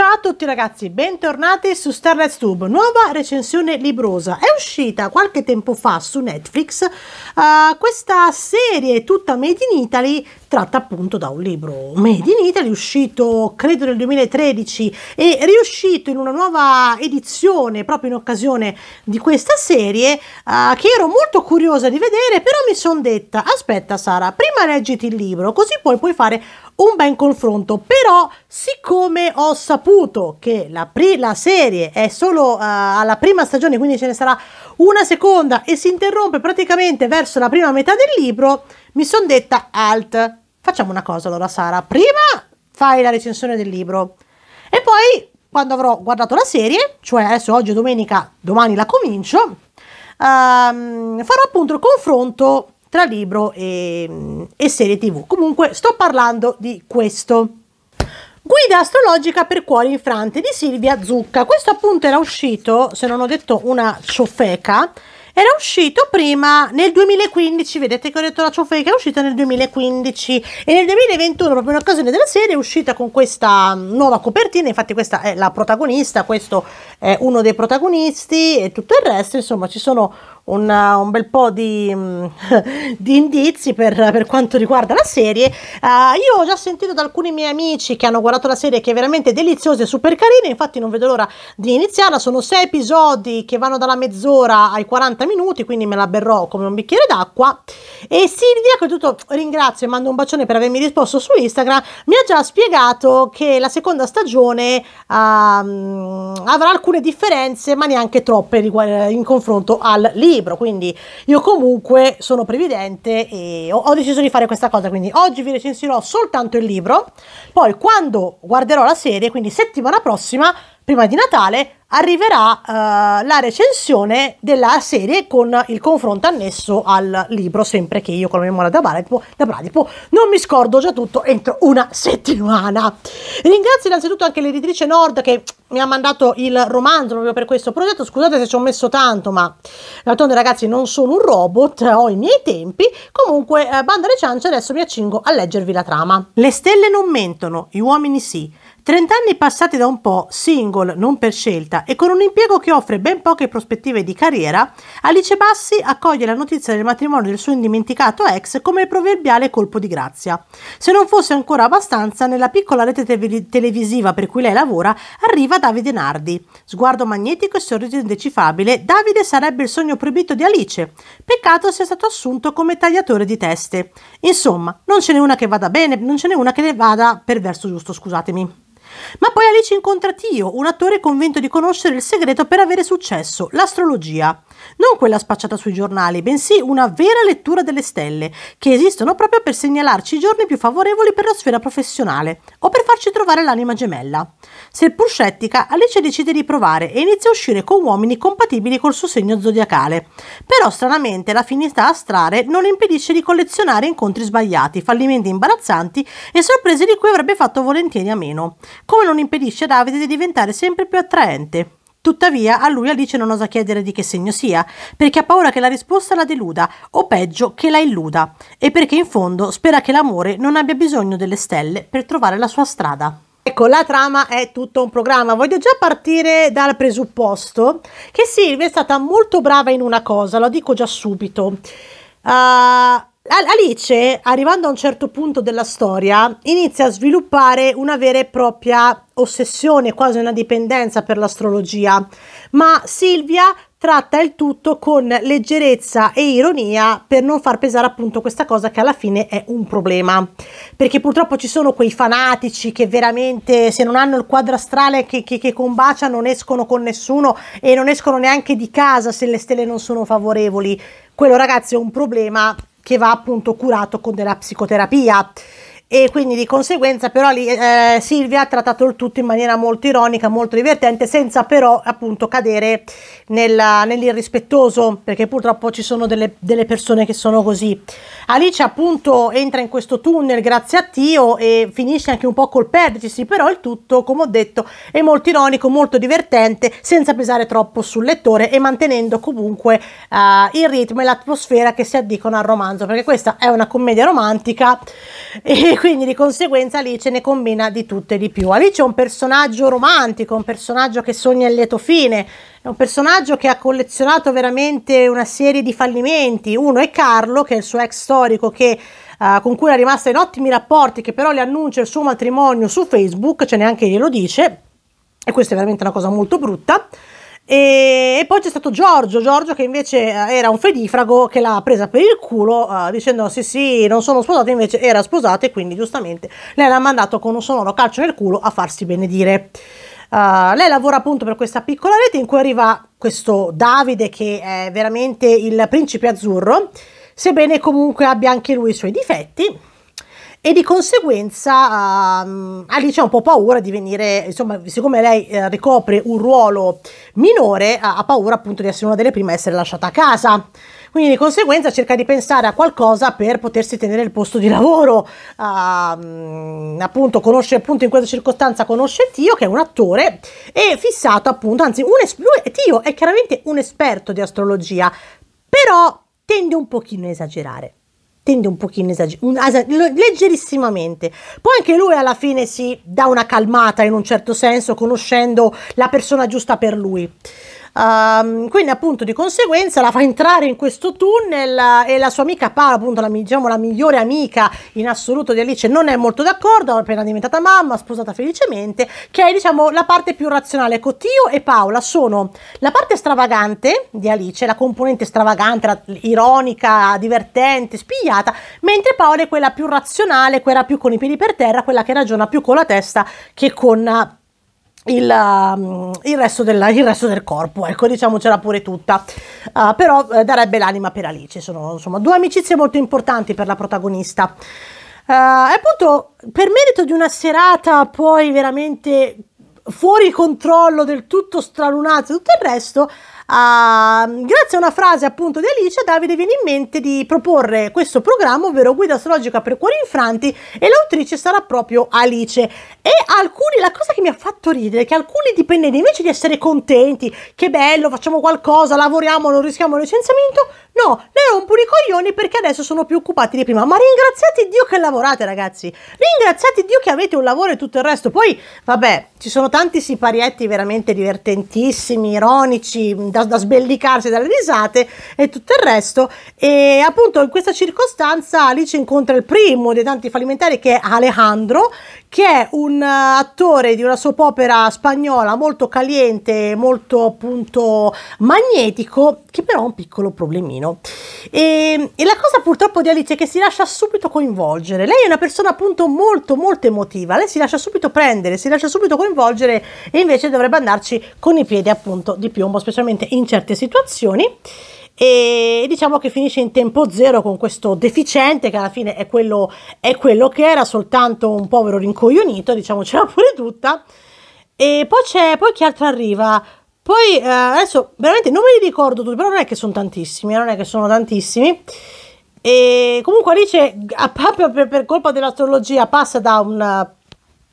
Ciao a tutti ragazzi, bentornati su Starlight Tube, nuova recensione librosa. È uscita qualche tempo fa su Netflix uh, questa serie tutta made in Italy tratta appunto da un libro Made in Italy uscito credo nel 2013 e riuscito in una nuova edizione proprio in occasione di questa serie uh, che ero molto curiosa di vedere però mi sono detta aspetta Sara prima leggiti il libro così poi puoi fare un bel confronto però siccome ho saputo che la, la serie è solo uh, alla prima stagione quindi ce ne sarà una seconda e si interrompe praticamente verso la prima metà del libro mi sono detta alt Facciamo una cosa allora, Sara. Prima fai la recensione del libro e poi quando avrò guardato la serie, cioè adesso oggi è domenica, domani la comincio, um, farò appunto il confronto tra libro e, e serie tv. Comunque sto parlando di questo. Guida astrologica per cuori infranti di Silvia Zucca. Questo appunto era uscito, se non ho detto una ciofeca, era uscito prima nel 2015, vedete che ho detto la ciofeca, è uscita nel 2015 e nel 2021, proprio in occasione della serie, è uscita con questa nuova copertina, infatti questa è la protagonista, questo è uno dei protagonisti e tutto il resto, insomma ci sono una, un bel po' di, mm, di indizi per, per, quanto riguarda la serie. Uh, io ho già sentito da alcuni miei amici che hanno guardato la serie che è veramente deliziosa e super carina, infatti non vedo l'ora di iniziarla. Sono sei episodi che vanno dalla mezz'ora ai 40 minuti, quindi me la berrò come un bicchiere d'acqua. E Silvia, che tutto ringrazio e mando un bacione per avermi risposto su Instagram, mi ha già spiegato che la seconda stagione uh, avrà alcune differenze, ma neanche troppe in confronto al libro libro, quindi io comunque sono previdente e ho, ho deciso di fare questa cosa, quindi oggi vi recensirò soltanto il libro, poi quando guarderò la serie, quindi settimana prossima, prima di Natale, arriverà uh, la recensione della serie con il confronto annesso al libro, sempre che io con la memoria da Bradipo, da Bradipo non mi scordo già tutto entro una settimana. Ringrazio innanzitutto anche l'editrice Nord che mi ha mandato il romanzo proprio per questo progetto, scusate se ci ho messo tanto, ma d'altronde ragazzi non sono un robot, ho i miei tempi, comunque eh, banda alle ciance adesso mi accingo a leggervi la trama. Le stelle non mentono, gli uomini sì. 30 anni passati da un po', single, non per scelta e con un impiego che offre ben poche prospettive di carriera, Alice Bassi accoglie la notizia del matrimonio del suo indimenticato ex come il proverbiale colpo di grazia. Se non fosse ancora abbastanza, nella piccola rete te- televisiva per cui lei lavora arriva Davide Nardi. Sguardo magnetico e sorriso indecifabile, Davide sarebbe il sogno proibito di Alice. Peccato sia stato assunto come tagliatore di teste. Insomma, non ce n'è una che vada bene, non ce n'è una che ne vada per verso giusto, scusatemi. Ma poi Alice incontra Tio, un attore convinto di conoscere il segreto per avere successo, l'astrologia. Non quella spacciata sui giornali, bensì una vera lettura delle stelle, che esistono proprio per segnalarci i giorni più favorevoli per la sfera professionale o per farci trovare l'anima gemella. Seppur scettica, Alice decide di provare e inizia a uscire con uomini compatibili col suo segno zodiacale. Però stranamente la finita astrale non le impedisce di collezionare incontri sbagliati, fallimenti imbarazzanti e sorprese di cui avrebbe fatto volentieri a meno, come non impedisce a Davide di diventare sempre più attraente. Tuttavia, a lui Alice non osa chiedere di che segno sia, perché ha paura che la risposta la deluda, o peggio, che la illuda, e perché in fondo spera che l'amore non abbia bisogno delle stelle per trovare la sua strada. Ecco, la trama è tutto un programma. Voglio già partire dal presupposto che Silvia è stata molto brava in una cosa, lo dico già subito. Uh, Alice, arrivando a un certo punto della storia, inizia a sviluppare una vera e propria ossessione, quasi una dipendenza per l'astrologia, ma Silvia tratta il tutto con leggerezza e ironia per non far pesare appunto questa cosa che alla fine è un problema perché purtroppo ci sono quei fanatici che veramente se non hanno il quadro astrale che, che, che combacia non escono con nessuno e non escono neanche di casa se le stelle non sono favorevoli quello ragazzi è un problema che va appunto curato con della psicoterapia e quindi di conseguenza però lì eh, Silvia ha trattato il tutto in maniera molto ironica, molto divertente, senza però appunto cadere nella, nell'irrispettoso, perché purtroppo ci sono delle, delle, persone che sono così. Alice appunto entra in questo tunnel grazie a Dio e finisce anche un po' col perdersi, però il tutto, come ho detto, è molto ironico, molto divertente, senza pesare troppo sul lettore e mantenendo comunque eh, il ritmo e l'atmosfera che si addicono al romanzo, perché questa è una commedia romantica e quindi di conseguenza Alice ne combina di tutte e di più. Alice è un personaggio romantico, un personaggio che sogna il lieto fine, è un personaggio che ha collezionato veramente una serie di fallimenti. Uno è Carlo, che è il suo ex storico che Uh, con cui è rimasta in ottimi rapporti, che però le annuncia il suo matrimonio su Facebook, cioè neanche glielo dice, e questa è veramente una cosa molto brutta. E, poi c'è stato Giorgio, Giorgio che invece eh, era un fedifrago che l'ha presa per il culo uh, dicendo sì sì non sono sposato, invece era sposato e quindi giustamente lei l'ha mandato con un sonoro calcio nel culo a farsi benedire. Uh, lei lavora appunto per questa piccola rete in cui arriva questo Davide che è veramente il principe azzurro, sebbene comunque abbia anche lui i suoi difetti, e di conseguenza um, Alice ha un po' paura di venire, insomma, siccome lei eh, ricopre un ruolo minore, ha, ha paura appunto di essere una delle prime a essere lasciata a casa. Quindi di conseguenza cerca di pensare a qualcosa per potersi tenere il posto di lavoro. Uh, appunto, conosce appunto in questa circostanza conosce Tio, che è un attore, e fissato appunto, anzi, un es- lui, Tio è chiaramente un esperto di astrologia, però tende un pochino a esagerare tende un pochino esagerare, leggerissimamente. Poi anche lui alla fine si dà una calmata in un certo senso, conoscendo la persona giusta per lui. Um, quindi appunto di conseguenza la fa entrare in questo tunnel e la sua amica Paola, appunto la, diciamo, la migliore amica in assoluto di Alice, non è molto d'accordo, è appena diventata mamma, sposata felicemente, che è diciamo la parte più razionale. Ecco, Tio e Paola sono la parte stravagante di Alice, la componente stravagante, la, ironica, divertente, spigliata, mentre Paola è quella più razionale, quella più con i piedi per terra, quella che ragiona più con la testa che con il, um, il, resto della, il, resto del corpo, ecco, diciamocela pure tutta, uh, però eh, darebbe l'anima per Alice, sono insomma due amicizie molto importanti per la protagonista. Uh, appunto, per merito di una serata poi veramente fuori controllo, del tutto stralunato e tutto il resto, uh, grazie a una frase appunto di Alice, Davide viene in mente di proporre questo programma, ovvero Guida astrologica per cuori infranti, e l'autrice sarà proprio Alice. E alcuni, la cosa che mi ha fatto ridere è che alcuni dipendenti invece di essere contenti, che bello, facciamo qualcosa, lavoriamo, non rischiamo il licenziamento, no, ne rompono i coglioni perché adesso sono più occupati di prima. Ma ringraziate Dio che lavorate, ragazzi! Ringraziate Dio che avete un lavoro e tutto il resto. Poi, vabbè, ci sono tanti tanti siparietti veramente divertentissimi, ironici, da, da sbellicarsi dalle risate e tutto il resto. E appunto in questa circostanza Alice incontra il primo dei tanti fallimentari che è Alejandro, che è un eh, attore di una soap opera spagnola molto caliente, molto appunto magnetico, che però ha un piccolo problemino. E, e la cosa purtroppo di Alice è che si lascia subito coinvolgere. Lei è una persona appunto molto molto emotiva, lei si lascia subito prendere, si lascia subito coinvolgere e invece dovrebbe andarci con i piedi appunto di piombo, specialmente in certe situazioni e diciamo che finisce in tempo zero con questo deficiente che alla fine è quello, è quello che era, soltanto un povero rincoglionito, diciamocela pure tutta. E poi c'è, poi chi altro arriva? Poi eh, adesso veramente non me li ricordo tutti, però non è che sono tantissimi, eh, non è che sono tantissimi. E comunque Alice, proprio per, per colpa dell'astrologia, passa da un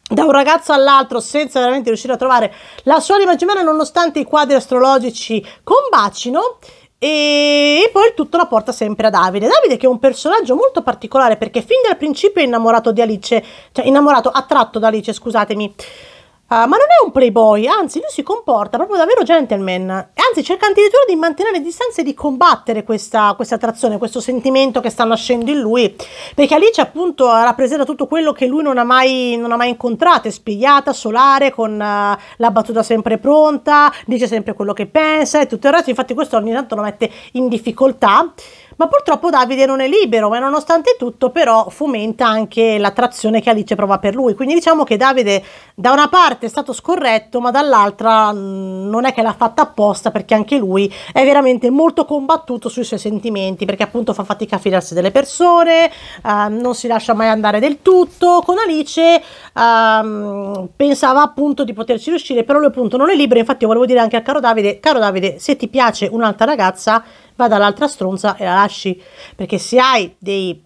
da un ragazzo all'altro senza veramente riuscire a trovare la sua anima gemella nonostante i quadri astrologici combacino e poi tutto la porta sempre a Davide. Davide che è un personaggio molto particolare perché fin dal principio è innamorato di Alice, cioè innamorato, attratto da Alice, scusatemi. Eh, ma non è un playboy, anzi lui si comporta proprio davvero gentleman, anzi cerca addirittura di mantenere distanze e di combattere questa, questa attrazione, questo sentimento che sta nascendo in lui, perché Alice appunto rappresenta tutto quello che lui non ha mai, non ha mai incontrato, è spigliata, solare, con uh, la battuta sempre pronta, dice sempre quello che pensa e tutto il resto, infatti questo ogni tanto lo mette in difficoltà. Ma purtroppo Davide non è libero, ma nonostante tutto però fomenta anche l'attrazione che Alice prova per lui. Quindi diciamo che Davide da una parte è stato scorretto, ma dall'altra mm, non è che l'ha fatta apposta perché anche lui è veramente molto combattuto sui suoi sentimenti, perché appunto fa fatica a fidarsi delle persone, eh, non si lascia mai andare del tutto. Con Alice eh, pensava appunto di poterci riuscire, però lui appunto non è libero. Infatti io volevo dire anche al caro Davide, caro Davide, se ti piace un'altra ragazza va dall'altra stronza e la lasci perché se hai dei,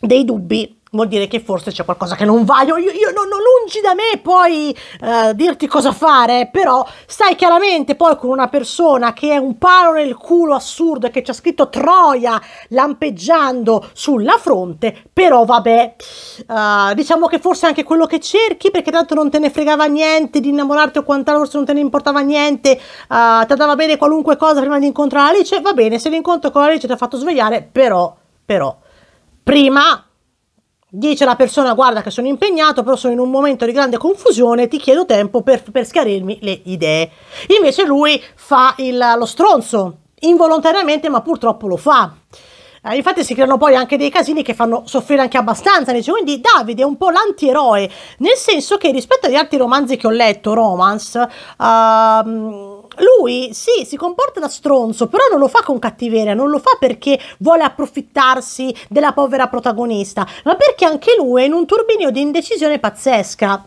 dei dubbi vuol dire che forse c'è qualcosa che non va. Io, io, non, non, lungi da me poi uh, dirti cosa fare, però stai chiaramente poi con una persona che è un palo nel culo assurdo e che c'è scritto Troia lampeggiando sulla fronte, però vabbè, uh, diciamo che forse anche quello che cerchi, perché tanto non te ne fregava niente di innamorarti o quant'altro, forse non te ne importava niente, uh, ti andava bene qualunque cosa prima di incontrare Alice, va bene, se l'incontro con Alice ti ha fatto svegliare, però, però, prima dice la persona guarda che sono impegnato però sono in un momento di grande confusione ti chiedo tempo per, per schiarirmi le idee invece lui fa il, lo stronzo involontariamente ma purtroppo lo fa eh, infatti si creano poi anche dei casini che fanno soffrire anche abbastanza dice, quindi Davide è un po' l'antieroe nel senso che rispetto agli altri romanzi che ho letto romance uh, lui sì, si comporta da stronzo, però non lo fa con cattiveria, non lo fa perché vuole approfittarsi della povera protagonista, ma perché anche lui è in un turbinio di indecisione pazzesca.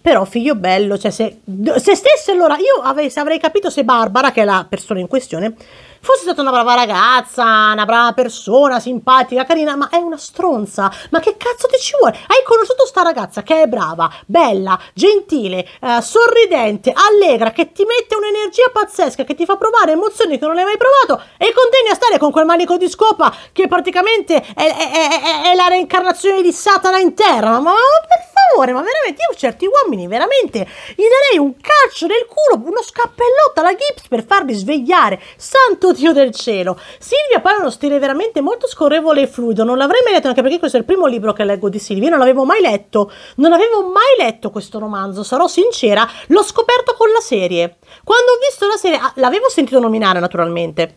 Però figlio bello, cioè se, se stesse allora, io avrei, avrei capito se Barbara, che è la persona in questione, Fosse stata una brava ragazza, una brava persona, simpatica, carina, ma è una stronza. Ma che cazzo ti ci vuole? Hai conosciuto sta ragazza che è brava, bella, gentile, eh, sorridente, allegra, che ti mette un'energia pazzesca, che ti fa provare emozioni che non hai mai provato e continui a stare con quel manico di scopa che praticamente è, è, è, è la reincarnazione di Satana in terra. Ma, ma perché? amore, ma veramente io certi uomini veramente gli darei un calcio nel culo, uno scappellotto alla Gibbs per farli svegliare. Santo Dio del cielo! Silvia poi ha uno stile veramente molto scorrevole e fluido, non l'avrei mai letto anche perché questo è il primo libro che leggo di Silvia, io non l'avevo mai letto, non avevo mai letto questo romanzo, sarò sincera, l'ho scoperto con la serie. Quando ho visto la serie, ah, l'avevo sentito nominare naturalmente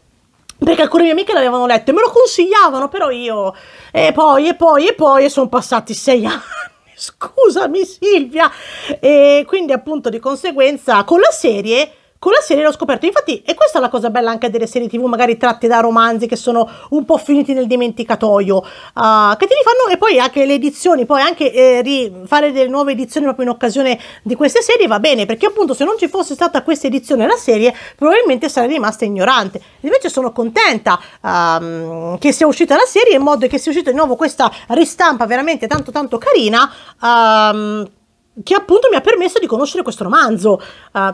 perché alcune mie amiche l'avevano letto e me lo consigliavano, però io... E poi, e poi, e poi, e sono passati sei anni scusami Silvia, e quindi appunto di conseguenza con la serie con la serie l'ho scoperto. Infatti, e questa è la cosa bella anche delle serie TV, magari tratte da romanzi che sono un po' finiti nel dimenticatoio, uh, che ti rifanno e poi anche le edizioni, poi anche eh, fare delle nuove edizioni proprio in occasione di queste serie va bene, perché appunto se non ci fosse stata questa edizione la serie, probabilmente sarei rimasta ignorante. Invece sono contenta um, che sia uscita la serie in modo che sia uscita di nuovo questa ristampa veramente tanto tanto carina. Um, che appunto mi ha permesso di conoscere questo romanzo. Uh,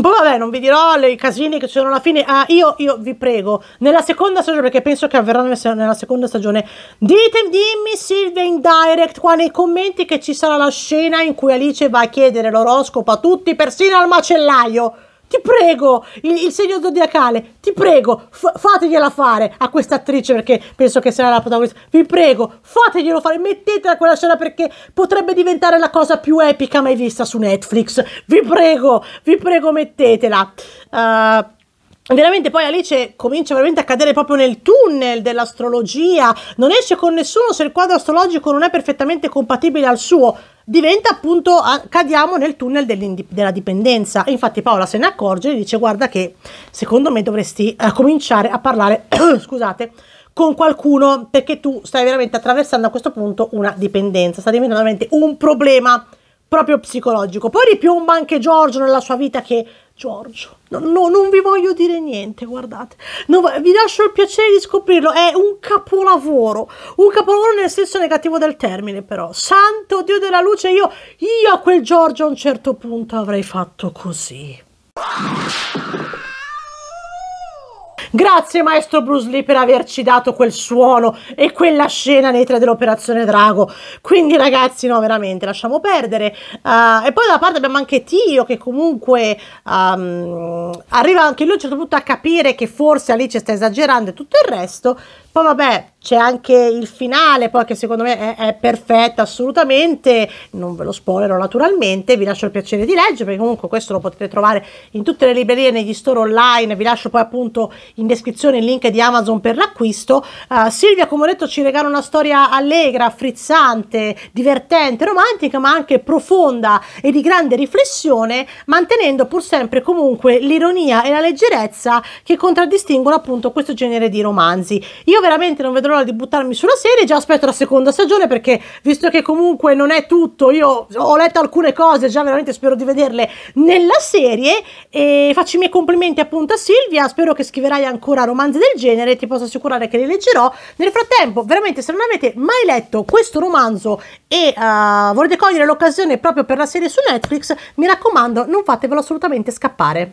poi vabbè, non vi dirò i casini che ci sono alla fine. Ah, io, io, vi prego, nella seconda stagione, perché penso che avverrà nella seconda stagione, dite, dimmi Silvia in direct qua nei commenti che ci sarà la scena in cui Alice va a chiedere l'oroscopo a tutti, persino al macellaio ti prego, il, il segno zodiacale, ti prego, f- fategliela fare a questa attrice perché penso che sarà la protagonista. Vi prego, fateglielo fare, mettetela quella scena perché potrebbe diventare la cosa più epica mai vista su Netflix. Vi prego, vi prego, mettetela. Uh, Veramente poi Alice comincia veramente a cadere proprio nel tunnel dell'astrologia, non esce con nessuno se il quadro astrologico non è perfettamente compatibile al suo diventa appunto, a, cadiamo nel tunnel della dipendenza. Infatti Paola se ne accorge e dice guarda che secondo me dovresti eh, cominciare a parlare, scusate, con qualcuno perché tu stai veramente attraversando a questo punto una dipendenza, sta diventando veramente un problema proprio psicologico. Poi ripiomba anche Giorgio nella sua vita che Giorgio. No, no, non vi voglio dire niente, guardate. No, vi lascio il piacere di scoprirlo. È un capolavoro. Un capolavoro nel senso negativo del termine, però. Santo Dio della luce, io, io a quel Giorgio a un certo punto avrei fatto così. Grazie maestro Bruce Lee per averci dato quel suono e quella scena nei tre dell'operazione Drago. Quindi ragazzi, no, veramente, lasciamo perdere. Uh, e poi dalla parte abbiamo anche Tio che comunque um, arriva anche lui a un certo punto a capire che forse Alice sta esagerando e tutto il resto. Poi vabbè, c'è anche il finale, poi che secondo me è, è perfetta assolutamente, non ve lo spoilerò naturalmente, vi lascio il piacere di leggere, perché comunque questo lo potete trovare in tutte le librerie, negli store online, vi lascio poi appunto in descrizione il link di Amazon per l'acquisto. Uh, Silvia, come ho detto, ci regala una storia allegra, frizzante, divertente, romantica, ma anche profonda e di grande riflessione, mantenendo pur sempre comunque l'ironia e la leggerezza che contraddistinguono appunto questo genere di romanzi. Io veramente non vedrò l'ora di buttarmi sulla serie, già aspetto la seconda stagione perché visto che comunque non è tutto, io ho letto alcune cose, già veramente spero di vederle nella serie e faccio i miei complimenti appunto a Silvia, spero che scriverai ancora romanzi del genere, ti posso assicurare che li leggerò. Nel frattempo, veramente se non avete mai letto questo romanzo e uh, volete cogliere l'occasione proprio per la serie su Netflix, mi raccomando, non fatevelo assolutamente scappare.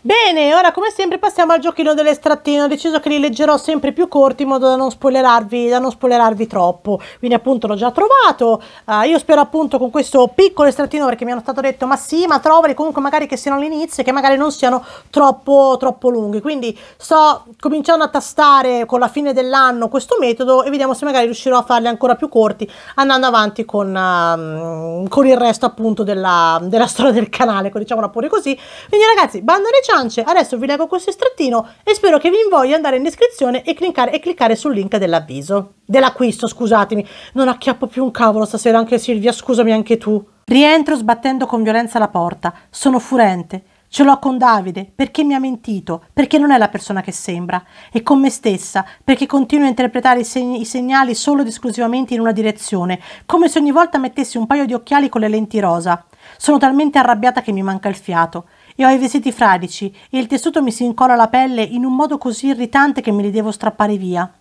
Bene, ora come sempre passiamo al giochino dell'estrattino, ho deciso che li leggerò sempre più corti in modo da non spoilerarvi, da non spoilerarvi troppo, quindi appunto l'ho già trovato, uh, io spero appunto con questo piccolo estrattino perché mi hanno stato detto ma sì ma trovali comunque magari che siano all'inizio e che magari non siano troppo, troppo lunghi, quindi sto cominciando a tastare con la fine dell'anno questo metodo e vediamo se magari riuscirò a farli ancora più corti andando avanti con, uh, con il resto appunto della, della storia del canale, diciamola pure così, quindi ragazzi bando necessario ciance. Adesso vi levo questo estrettino e spero che vi invoglia andare in descrizione e cliccare, e cliccare sul link dell'avviso. Dell'acquisto, scusatemi. Non acchiappo più un cavolo stasera, anche Silvia, scusami anche tu. Rientro sbattendo con violenza la porta. Sono furente. Ce l'ho con Davide perché mi ha mentito, perché non è la persona che sembra, e con me stessa perché continuo a interpretare i, seg i, segnali solo ed esclusivamente in una direzione, come se ogni volta mettessi un paio di occhiali con le lenti rosa. Sono talmente arrabbiata che mi manca il fiato e ho i vestiti fradici e il tessuto mi si incola alla pelle in un modo così irritante che me li devo strappare via.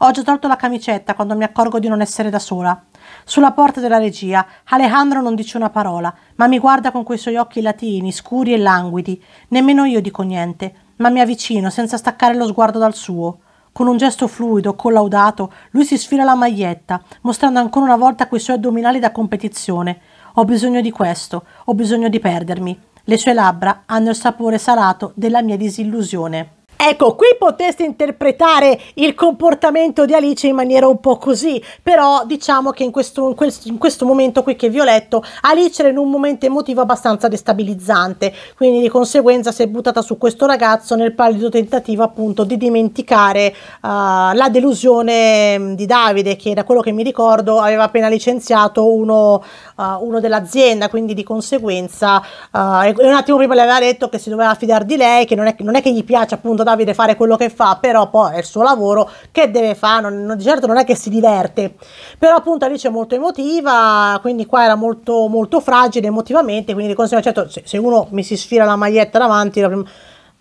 Ho già tolto la camicetta quando mi accorgo di non essere da sola. Sulla porta della regia, Alejandro non dice una parola, ma mi guarda con quei suoi occhi latini, scuri e languidi. Nemmeno io dico niente, ma mi avvicino senza staccare lo sguardo dal suo. Con un gesto fluido, collaudato, lui si sfila la maglietta, mostrando ancora una volta quei suoi addominali da competizione. Ho bisogno di questo, ho bisogno di perdermi. Le sue labbra hanno il sapore salato della mia disillusione. Ecco, qui potreste interpretare il comportamento di Alice in maniera un po' così, però diciamo che in questo, in questo, in questo momento qui che vi ho letto, Alice era in un momento emotivo abbastanza destabilizzante, quindi di conseguenza si è buttata su questo ragazzo nel pallido tentativo appunto di dimenticare uh, la delusione mm, di Davide, che da quello che mi ricordo aveva appena licenziato uno, uh, uno dell'azienda, quindi di conseguenza, uh, un attimo prima le aveva detto che si doveva affidare di lei, che non è, non è che gli piace appunto Davide, Davide fare quello che fa, però poi è il suo lavoro che deve fare, non, non, certo non è che si diverte, però appunto Alice è molto emotiva, quindi qua era molto, molto fragile emotivamente, quindi di conseguenza certo se, se uno mi si sfila la maglietta davanti, prima,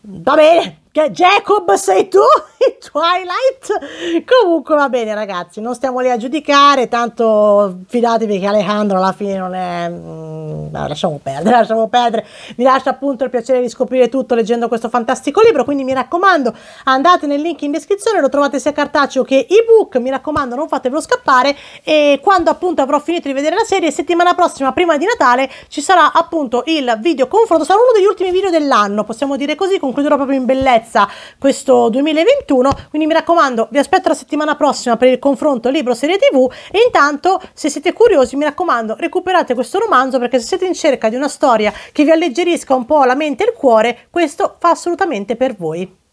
va bene, che Jacob sei tu in Twilight. Comunque va bene ragazzi, non stiamo lì a giudicare, tanto fidatevi che Alejandro alla fine non è... Mm, lasciamo perdere, lasciamo perdere. Mi lascia appunto il piacere di scoprire tutto leggendo questo fantastico libro, quindi mi raccomando andate nel link in descrizione, lo trovate sia cartaceo che ebook, mi raccomando non fatevelo scappare e quando appunto avrò finito di vedere la serie, settimana prossima prima di Natale ci sarà appunto il video confronto, sarà uno degli ultimi video dell'anno, possiamo dire così, concluderò proprio in bellezza pienezza questo 2021, quindi mi raccomando, vi aspetto la settimana prossima per il confronto libro-serie tv e intanto se siete curiosi mi raccomando recuperate questo romanzo perché se siete in cerca di una storia che vi alleggerisca un po' la mente e il cuore, questo fa assolutamente per voi.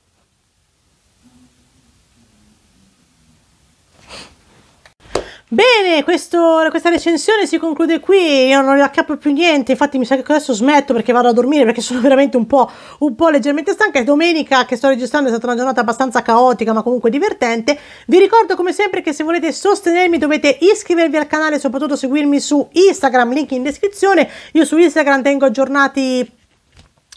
Bene, questo, questa recensione si conclude qui, io non le accapo più niente, infatti mi sa che adesso smetto perché vado a dormire perché sono veramente un po', un po', leggermente stanca, è domenica che sto registrando, è stata una giornata abbastanza caotica ma comunque divertente, vi ricordo come sempre che se volete sostenermi dovete iscrivervi al canale e soprattutto seguirmi su Instagram, link in descrizione, io su Instagram tengo aggiornati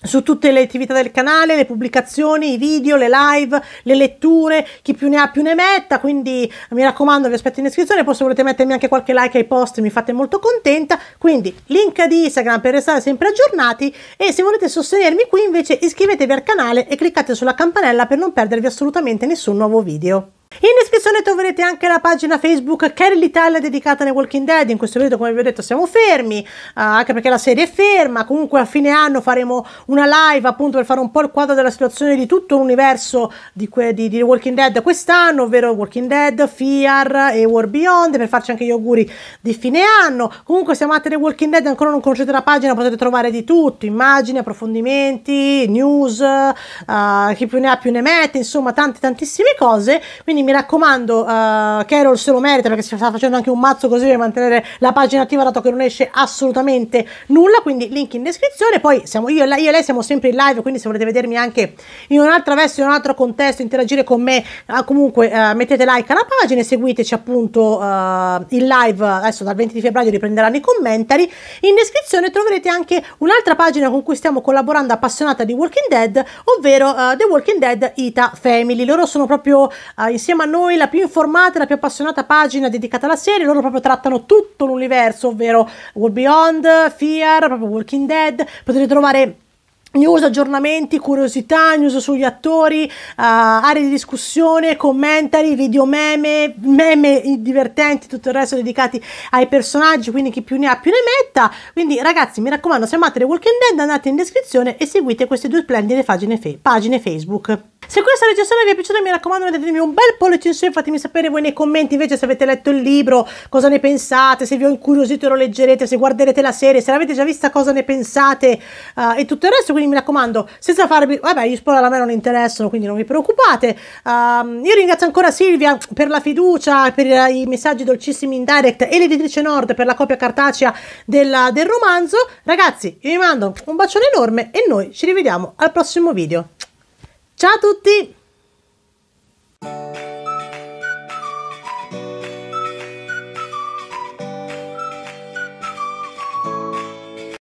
su tutte le attività del canale, le pubblicazioni, i video, le live, le letture, chi più ne ha più ne metta, quindi mi raccomando vi aspetto in descrizione, poi se volete mettermi anche qualche like ai post mi fate molto contenta, quindi link di Instagram per restare sempre aggiornati e se volete sostenermi qui invece iscrivetevi al canale e cliccate sulla campanella per non perdervi assolutamente nessun nuovo video. In descrizione troverete anche la pagina Facebook Carry l'Italia dedicata a Walking Dead. In questo video, come vi ho detto, siamo fermi, eh, anche perché la serie è ferma. Comunque a fine anno faremo una live appunto per fare un po' il quadro della situazione di tutto l'universo di, di, di, Walking Dead quest'anno, ovvero Walking Dead, Fear e War Beyond, per farci anche gli auguri di fine anno. Comunque se amate The Walking Dead e ancora non conoscete la pagina potete trovare di tutto, immagini, approfondimenti, news, eh, chi più ne ha più ne mette, insomma tante tantissime cose. Quindi mi raccomando, uh, Carol se lo merita perché si sta facendo anche un mazzo così per mantenere la pagina attiva dato che non esce assolutamente nulla, quindi link in descrizione, poi siamo io e, lei, io e lei siamo sempre in live, quindi se volete vedermi anche in un'altra veste, in un altro contesto, interagire con me, uh, comunque uh, mettete like alla pagina e seguiteci appunto in live, adesso dal 20 febbraio riprenderanno i commentari, in descrizione troverete anche un'altra pagina con cui stiamo collaborando appassionata di Walking Dead, ovvero The Walking Dead Ita Family, loro sono proprio insieme insieme a noi la più informata e la più appassionata pagina dedicata alla serie. Loro proprio trattano tutto l'universo, ovvero World Beyond, Fear, proprio Walking Dead. Potete trovare news, aggiornamenti, curiosità, news sugli attori, uh, aree di discussione, commentari, video meme, meme divertenti, tutto il resto dedicati ai personaggi, quindi chi più ne ha più ne metta. Quindi ragazzi, mi raccomando, se amate The Walking Dead andate in descrizione e seguite queste due splendide pagine, fe- pagine Facebook. Se questa recensione vi è piaciuta mi raccomando mettetemi un bel pollice in su e fatemi sapere voi nei commenti invece se avete letto il libro, cosa ne pensate, se vi ho incuriosito e lo leggerete, se guarderete la serie, se l'avete già vista cosa ne pensate uh, e tutto il resto, quindi mi raccomando senza farvi, vabbè gli spoiler a me non interessano quindi non vi preoccupate, uh, io ringrazio ancora Silvia per la fiducia, per eh, i messaggi dolcissimi in direct e l'editrice Nord per la copia cartacea della, del romanzo, ragazzi io vi mando un bacione enorme e noi ci rivediamo al prossimo video. Ciao a tutti!